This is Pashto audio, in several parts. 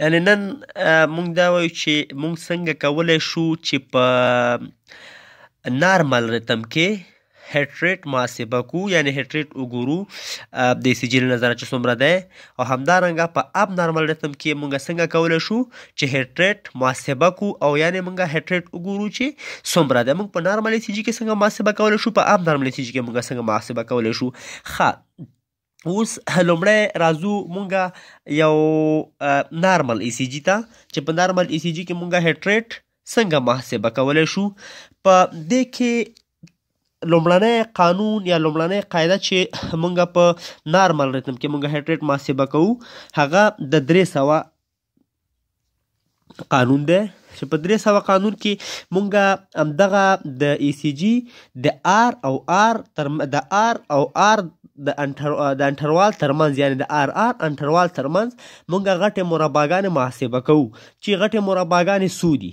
یعنی نن مونږ دا وایو چې مونږ څنګه کولای شو چې په نارمل رتم کې هټریټ محاسبه کو یعنی هټریټ وګورو د سی جی نظر چې څومره ده او همدارنګه په اب نارمل رتم کې مونږ څنګه کولای شو چې هټریټ محاسبه کو او یعنی مونږ هټریټ وګورو چې څومره ده مونږ په نارمل سی جی کې څنګه محاسبه کولای شو په اب نارمل سی جی کې مونږ څنګه محاسبه کولای شو ښه اوس لومړی راځو مونږه یو نارمل ای سی جی ته چې په نارمل ای سی جی کې مونږه هټریټ څنګه محاسبه کولای شو په دې کې لومړنی قانون یا لومړنی قاعده چې مونږه په نارمل ریتم کې مونږه هټریټ محاسبه کوو هغه د درې سوه قانون دی چې په درې سوه قانون کې مونږه همدغه د ای سی جی د آر او آر تر د آر او آر د انټر د انټروال ترمنځ یعنی د آر آر انټروال ترمنځ مونږه غټه مربعګانې محاسبه کوو چې غټه مربعګانې سودي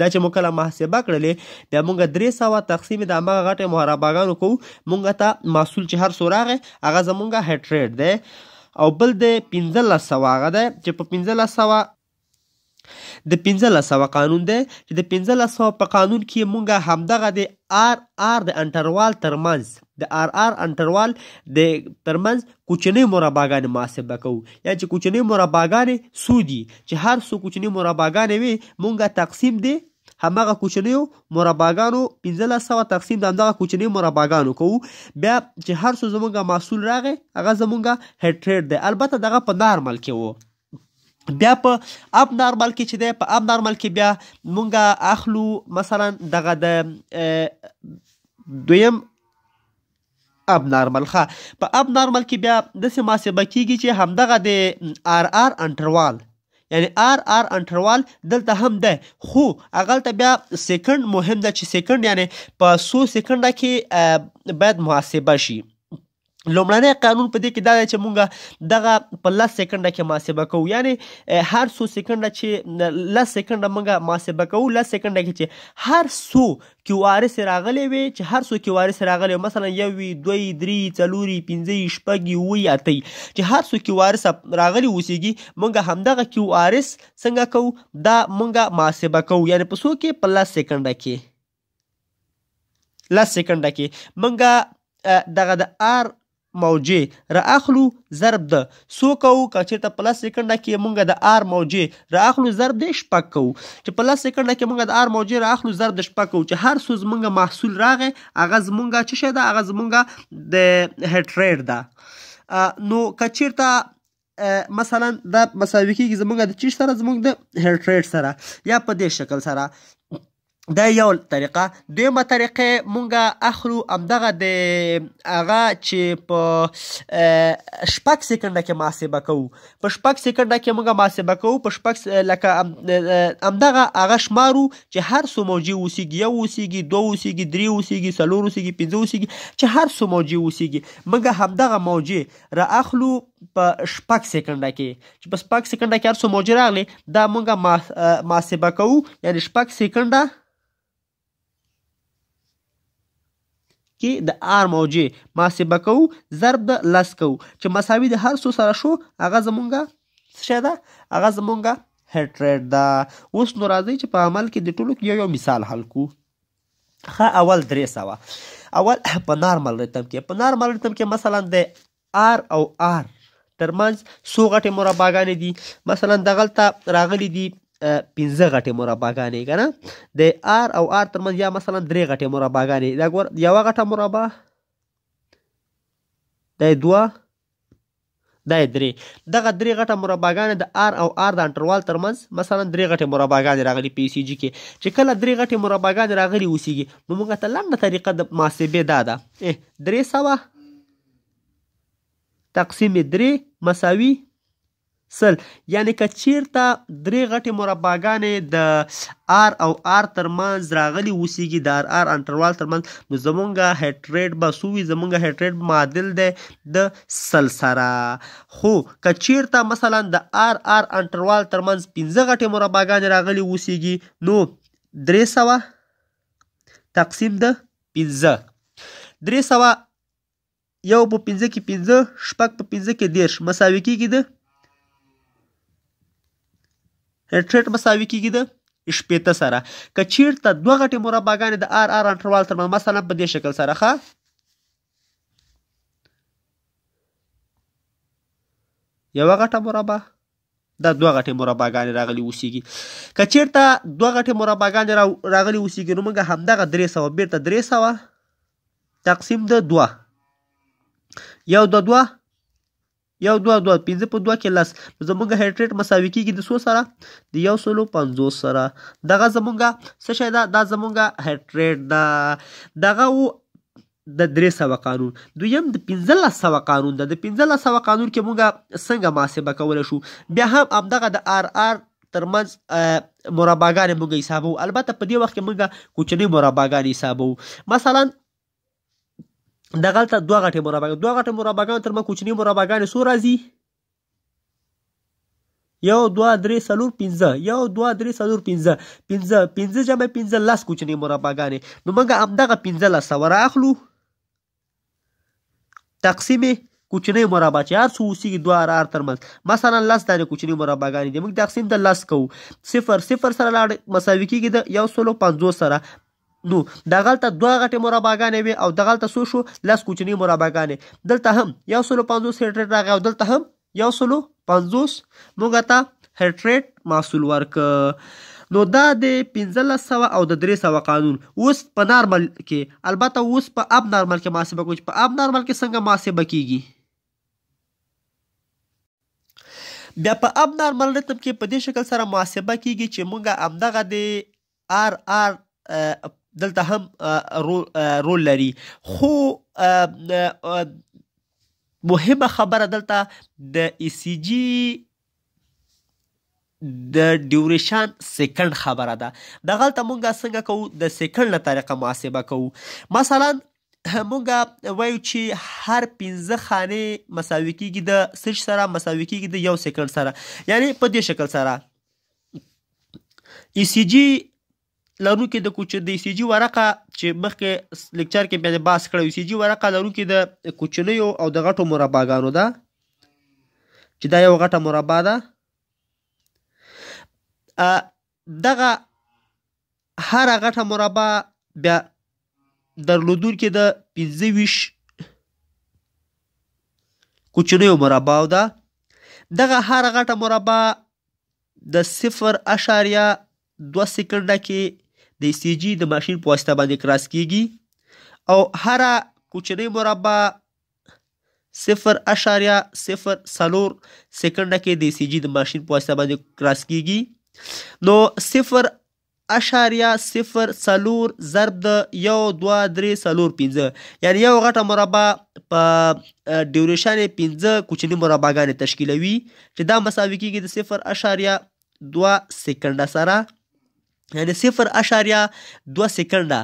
دا چې موږ کله محاسبه کړلې بیا موږ درې سوه تقسیم د هماغه غټې مربعګانو کوو موږ ته محصول چې هر څو راغی هغه زمونږه هیټ ریټ دی او بل د پنځلس سوه هغه دی چې په پنځلس سوه د 1500 قانون دی چې د 1500 په قانون کې مونږه همدغه د آر آر د انټروال ترمنز د آر آر انټروال د ترمنز کوچنۍ مربعګانې محاسبه کوو یا چې کوچنۍ مربعګانې سودي چې هر څو کوچنۍ مربعګانې وي مونږه تقسیم دی همغه کوچنیو مربعګانو 1500 تقسیم د همدغه کوچنیو مربعګانو کوو بیا چې هر څو زمونږه محصول راغی هغه زمونږه هټریډ دی البته دغه په نارمل کې وو بیا په اب نارمل کې چې دی په اب نارمل کې بیا مونږه اخلو مثلا دغه د دویم اب نارمل ښه په اب نارمل کې بیا داسې محاسبه کیږي چې همدغه د آر آر انټروال یعنی آر آر انټروال دلته هم ده خو هغلته بیا سیکنډ مهم ده چې سیکنډ یعنی په څو سیکنډه کې باید محاسبه شي لومړنی قانون په دې کې دا دی چې مونږ دغه په لس سکنډه کې محاسبه کوو یعنی هر څو سکنډه چې لس سکنډه مونږ محاسبه کوو لس سکنډه کې چې هر څو کیو آر اس راغلی وي چې هر څو کیو آر اس راغلی مثلا یو وي دوی درې څلوري پنځه شپږ وي اتی چې هر څو کیو آر اس راغلی اوسېږي مونږ همدغه کیو آر اس څنګه کوو دا مونږ محاسبه کوو یعنی په څو کې په لس سکنډه کې لس سکنډه کې مونږ دغه د آر موجې راخلو ضرب د سو کوو که چېرته په لس سکنډه کې مونږ د آر موجې راخلو ضرب د شپږ کوو چې په لس سکنډه کې مونږ د آر موجې راخلو ضرب د شپږ کوو چې هر څو زمونږ محصول راغی هغه زمونږ څه شی ده هغه زمونږ د هیټ ریټ ده نو که چېرته مثلا دا مساوي کېږي زمونږ د چی سره زمونږ د هیټ ریټ سره یا په دې شکل سره دا یو طریقه دویمه طریقه مونږه اخلو همدغه د هغه چې په شپږ سکنډه کې محاسبه کوو په شپږ سکنډه کې مونږه محاسبه کوو په شپږ لکه همدغه هغه شمارو چې هر څو موجي اوسیږي یو اوسیږي دوه اوسیږي درې اوسیږي څلور اوسیږي پنځه اوسیږي چې هر څو موجي اوسیږي مونږه همدغه موجي را اخلو په شپږ سکنډه کې چې په شپږ سکنډه کې هر څو موجې راغلې دا مونږه محاسبه کوو یعنې شپږ سکنډه کې د آر موجې محاسبه کوو ضرب د لس کوو چې مساوي د هر څو سره شو هغه زمونږه څه شی ده هغه زمونږه هټ ریټ ده اوس نو راځئ چې په عمل کې د ټولو یو یو مثال حل کړو ښه اول درې سوه اول په نارمل ریتم کې په نارمل ریتم کې مثلا د آر او آر ترمنځ څو غټې مرباګانې دي مثلا دغلته راغلي دي پنځه غټې مرباګانې که نه د آر او آر ترمنځ یا مثلا درې غټې مرباګانې دا ګور یوه غټه مربا دا دوه دا درې دغه درې غټه مرباګانې د آر او آر د انټروال ترمنځ مثلا درې غټه مرباګانې راغلي پی سی جی کې چې کله درې غټه مرباګانې راغلي وسیږي نو موږ ته لنډه طریقه د محاسبې دا ده درې سوه تقسیم درې مساوي سل یعنی که چیرته درې غټې مربعګانې د آر او آر ترمنځ راغلي اوسیږي د آر آر انټروال ترمنځ نو زمونږ هیټ ریټ به څو وي زمونږ هیټ ریټ معادل دی د سل سره خو که چیرته مثلا د آر آر انټروال ترمنځ پنځه غټې مربعګانې راغلي اوسیږي نو درې سوه تقسیم د پنځه درې سوه یو په پنځه کې پنځه شپږ په پنځه کې دېرش مساوي کېږي د هیټریټ مساوي کېږي د شپېته سره که چېرته دوه غټې مرباګانې د آر آر انټروال تر مثلا په دې شکل سره ښه یوه غټه مربع دا دوه غټې مرباګانې راغلي اوسېږي که چېرته دوه غټې مرباګانې راغلي اوسېږي نو موږ همدغه درې سوه بېرته درې سوه تقسیم د دوه یو دوه دوه یو دوه دوه پنځه په دوه کې لس نو زمونږ هیډریټ مساوي کېږي د څو سره د یو سلو پنځوس سره دغه زمونږ څه شی ده دا زمونږ هیډریټ ده دغه و د درې سوه قانون دویم د پنځلس سوه قانون ده د پنځلس سوه قانون کې موږ څنګه محاسبه کولی شو بیا هم همدغه د آر آر ترمنځ مرباګانې موږ حسابوو البته په دې وخت کې موږ کوچنۍ مرباګانې حسابوو مثلا دغلته دوه غټې مربعګانې دوه غټې مربعګانې تر ما کوچنۍ مربعګانې څو راځي یو دوه درې څلور پنځه یو دوه درې څلور پنځه پنځه پنځه جمع پنځه لس کوچنۍ مربعګانې نو موږ همدغه پنځه لس سوه راخلو تقسیم کوچنۍ مربع چې هر څو اوسیږي دوه ارار ترمنځ مثلا لس دانې کوچنۍ مربعګانې دي موږ تقسیم د لس کوو صفر صفر سره لاړ مساوي کېږي د یو سلو پنځوس سره نو دغلته دوه غټې مربعګانې وي او دغلته څو شو لس کوچنۍ مربعګانې دلته هم یو سلو پنځوس هیټریټ راغی او دلته هم یو سلو پنځوس موږ ته هیټریټ محصول ورکړه نو دا د پنځلس سوه او د درې سوه قانون اوس په نارمل کې البته اوس په اب نارمل کې محاسبه کوو چې په اب نارمل کې څنګه محاسبه کیږي بیا په اب نارمل رتم کې په دې شکل سره محاسبه کیږي چې موږ همدغه د آر آر دلته هم رول, رول لري خو مهمه خبره دلته د ای سی جی د ډیوریشن سیکنډ خبره ده د غلطه مونږه څنګه کوو د سیکنډ له طریقه محاسبه کوو مثلا مونږه وایو چې هر 15 خانه مساوي کیږي د سچ سره مساوي کیږي د یو سیکنډ سره یعنی په دې شکل سره ای سی جی لرونکي د کوچ د سی جی ورقه چې مخکې لیکچر کې بیا باس کړو سی جی ورقه لرونکي د کوچنیو او د غټو مربعګانو ده چې دا یو غټه مربع ده ا دغه هر غټه مربع بیا درلودون کې د 25 کوچنیو مربع ده دغه هر غټه مربع د 0.2 سکنډه کې د سی جی د ماشین په واسطه باندې کراس کیږي او هر کوچنی مربع 0.04 سلور سکنډه کې د سی جی د ماشین په واسطه باندې کراس کیږي نو 0 اشاریه صفر سلور ضرب د یو دوه درې سلور پنځه یعنی یو غټه مربع په ډیوریشن یې پنځه کوچني مربعګانې تشکیلوي چې دا مساوي کیږي د صفر اشاریه دوه سکنډه سره د 0.2 سکنډه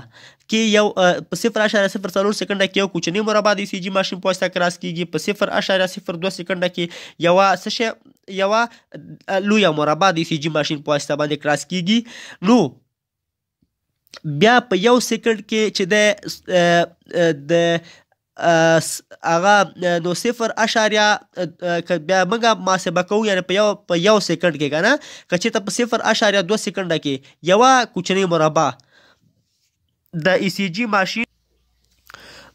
کې یو په 0.04 سکنډه کې یو کوچنی مربع د سی جی ماشین په واسطه کراس کیږي په 0.02 سکنډه کې یو څه یو لوی مربع د سی جی ماشین په واسطه باندې کراس کیږي نو بیا په یو سکنډ کې چې د د هغه نو صفر اشاریه که بیا موږ محاسبه کوو یعنی په یو په یو سیکنډ کې کنه که چېرته په صفر اشاریه دوه سیکنډه کې یوه کوچنۍ مربع د ای سی جي ماشین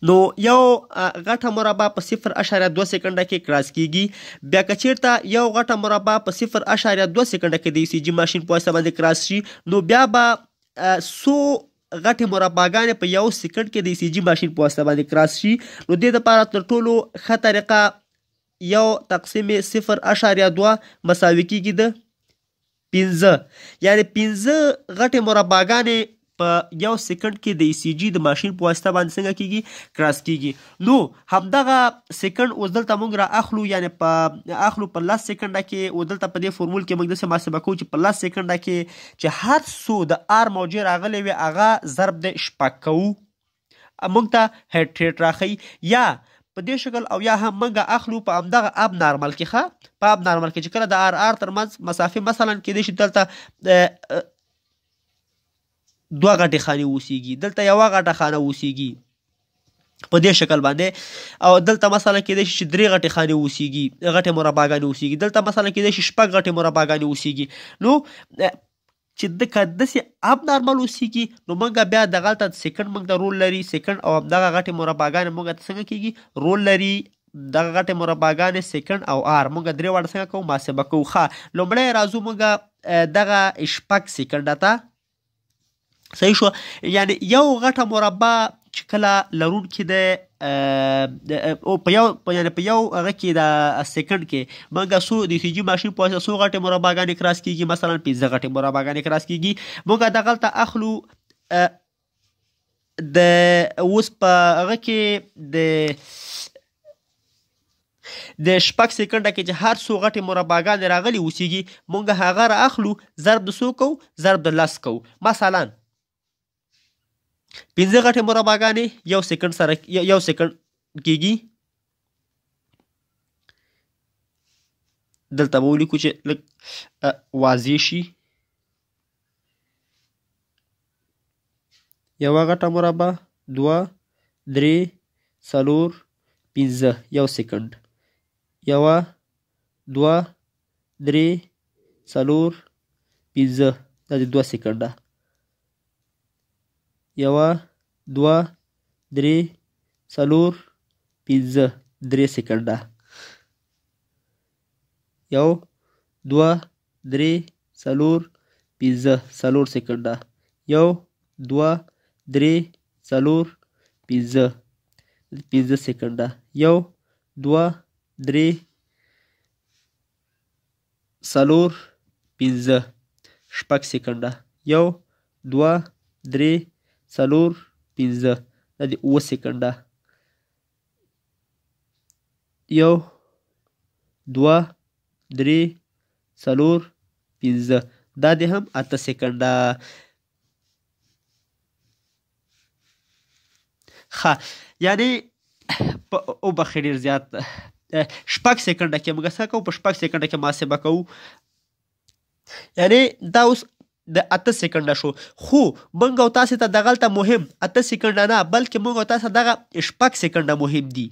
نو یو غټه مربع په 0.2 سکنډه کې کراس کیږي بیا کچیرته یو غټه مربع په 0.2 سکنډه کې د سی e جی ماشين په واسطه باندې کراس شي نو بیا به 100 غټې مرباګانې په یو سیکنډ کې د ای سی جی ماشین په واسطه باندې کراس شي نو دې لپاره تر ټولو ښه طریقه یو تقسیم صفر اشاریه دوه مساوي کېږي د پنځه یعنې پنځه غټې مرباګانې په یو سکند کې د ای سی جی د ماشین په واسطه باندې څنګه کیږي کراس کیږي نو همدغه سکند اوس دلته موږ را اخلو یعنی په اخلو په لس سکنډه کې او دلته په دې فورمول کې موږ داسې محاسبه کوو چې په لس سکنډه کې چې هر څو د آر موجې راغلی وي هغه ضرب د شپږ کوو موږ ته هډ ټیټ راښیي یا په دې شکل او یا هم منګه اخلو په همدغه اب نارمل کې ښه په اب نارمل کې چې کله د آر آر ترمنځ مسافې مثلا کې دې شي دلته دوه غټې خانې اوسېږي دلته یوه غټه خانه اوسېږي په دې شکل باندې او دلته مثلا کېدای شي چې درې غټې خانې اوسېږي غټې مرباګانې اوسېږي دلته مثلا کېدای شي شپږ غټې مرباګانې اوسېږي نو چې د کدسې اب نارمل اوسېږي نو موږ بیا د غلطه سیکنډ موږ د رول لري سیکنډ او همدغه غټې مرباګانې موږ څنګه کېږي رول لري دغه غټې مرباګانې سیکنډ او آر موږ درې واړه څنګه کوو محاسبه کوو ښه لومړی راځو موږ دغه شپږ سیکنډ ته صحیح شو یعنی یو غټه مربع چې کله لرون کې د او په یو یعنی په یو هغه کې د سیکنډ کې موږ سو د سیجی ماشین په واسه سو غټه مربعګانې کراس کیږي مثلا 15 غټه مربعګانې کراس کیږي موږ د غلطه اخلو د اوس په هغه کې د د شپږ سکنډه کې چې هر څو غټې مربعګانې راغلي اوسیږي مونږ هغه را اخلو ضرب د څو کوو ضرب د لس کوو مثلا پنځه غټې مرباګانې یو سکند سره یو سکند کیږي دلته به ولیکو چې لږ واضح شي یوه غټه مربع دوه درې څلور پنځه یو سکند یوه دوه درې څلور پنځه دا د دوه سکنډه یوه دوه درې څلور پنځه درې سېکنډه یو دوه درې څلور پنځه څلور سېکنډه یو دوه درې څلور پنځه پنځه سېکنډه یو دوه درې څلور پنځه شپږ سېکنډه یو دوه درې څلور پنځه دا د اووه سکنډه یو دوه درې څلور پنځه دا د هم اته سکنډه ښه یعنی په او بخې ډېر زیات شپږ سکنډه کې موږ څه کوو په شپږ سکنډه کې محاسبه کوو یعنی دا اوس د اته سکنډه شو خو موږ او تاسو ته دغلته مهم اته سکنډه نه بلکې موږ او تاسو دغه شپږ سکنډه مهم دي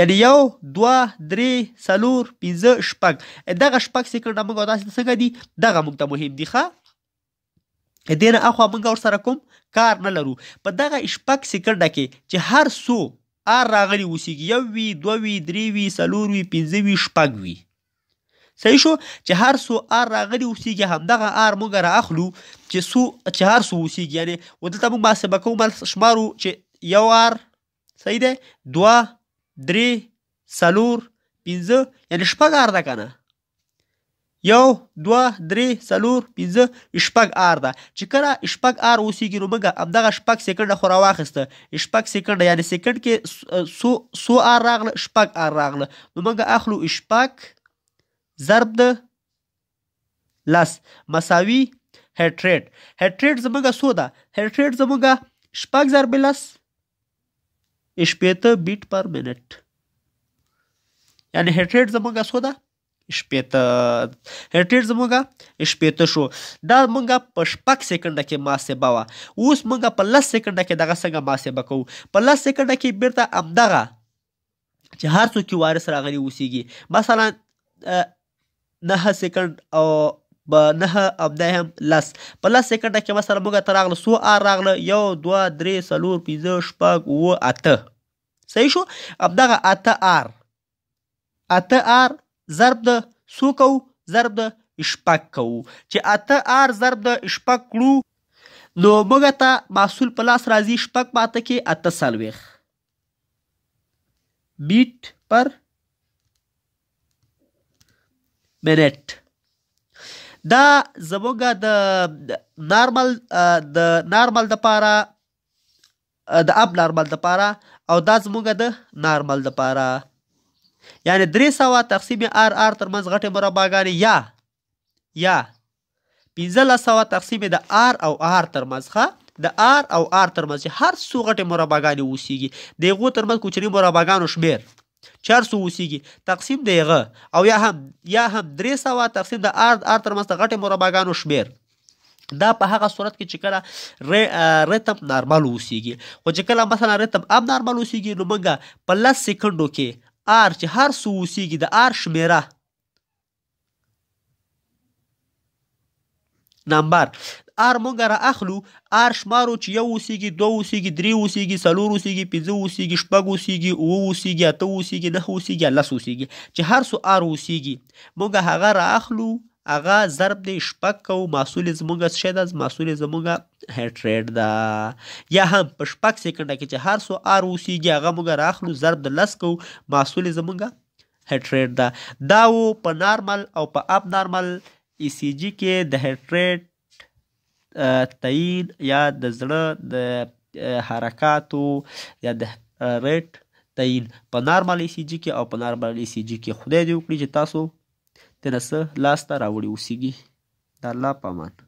یعنی یو دوه درې څلور پنځه شپږ دغه شپږ سکنډه موږ او تاسو څنګه دي دغه موږ ته مهم دي ښه دینه اخوا موږ ور سره کوم کار نه لرو په دغه شپږ سکنډه کې چې هر څو ار راغلی وسیږي یو وی دوه وی درې وی څلور وی پنځه وی شپږ وی صحیح شو چې هر سو آر راغلی اوسېږي همدغه آر موږ را اخلو چې سو چې هر سو اوسېږي یعنې و دلته موږ محاسبه کوو مال شمارو چې یو آر صحیح دی دوه درې څلور پنځه یعنې شپږ آر ده که نه یو دوه درې څلور پنځه شپږ آر ده چې کله شپږ آر اوسېږي نو موږ همدغه شپږ سیکنډه خو راواخیسته شپږ سیکنډه یعنې سیکنډ کې سو سو آر راغله شپږ آر راغله نو موږ اخلو شپږ ضرب د لس مساوي هټریټ هټریټ زموږه څو ده هټریټ زموږه شپږ ضرب لس شپېته بیټ پر منټ یعنی هټریټ زموږه څو ده شپېته هټریټ زموږه شپېته شو دا موږ په شپږ سکنډه کې محاسبه وه اوس موږ په لس سکنډه کې دغه څنګه محاسبه کوو په لس سکنډه کې بیرته همدغه چې هر څوک وارث راغلي اوسیږي مثلا 9 سکند او په نه امدا هم لس په لس سکنډه کې مثلا موږ ته راغله سو آر راغله یو دوه درې څلور پنځه شپږ اووه اته صحیح شو همدغه اته آر اته آر ضرب د سو کوو ضرب د شپږ کوو چې اته آر ضرب د شپږ کړو نو موږ ته محصول په لاس راځي شپږ ماته کې اته څلوېښت بیټ پر minute دا زموږه د نارمل د نارمل د پاره د اب نارمل د پاره او دا زموږه د نارمل د پاره یعنی درې سوه تقسیم آر آر ترمنځ غټې مرباګانې یا یا پنځلس سوه تقسیم د آر او آر ترمنځ ښه د آر او آر ترمنځ هر څو غټې مرباګانې اوسیږي د هغو ترمنځ کوچني مرباګانو شمېر 400 اوسېږي تقسیم د هغه او یا هم یا هم درې سوه تقسیم د ار ار ترمنځ د غټې مرباګانو شمېر دا په هغه صورت کې چې کله ریتم نارمل اوسېږي خو چې کله مثلا ریتم اب نارمل اوسېږي نو موږ په لس سیکنډو کې آر چې هر څو اوسېږي د آر شمیره نمبر ار مونږ را اخلو ار شمارو چې یو وسیږي دوه وسیږي درې وسیږي څلور وسیږي پنځه وسیږي شپږ وسیږي اووه وسیږي اته وسیږي نهه وسیږي لس وسیږي چې هر څو ار وسیږي مونږ هغه را اخلو هغه ضرب دی شپږ کوو محصول زمونږ څه شی ده محصول زمونږ هیټریډ ده یا هم په شپږ سکنډه کې چې هر څو ار وسیږي هغه موږ را اخلو ضرب د لس کوو محصول زمونږ هیټ ریټ ده دا و په نارمل او په اب نارمل ای سی جی کې د هیټ ریټ تایید یا د زړه د حرکاتو یا د ریټ تعین په نارمل سی جی کې او په نارمل سی جی کې خدای دې وکړي چې تاسو تنه څه لاسته راوړي اوسیږي د الله په امان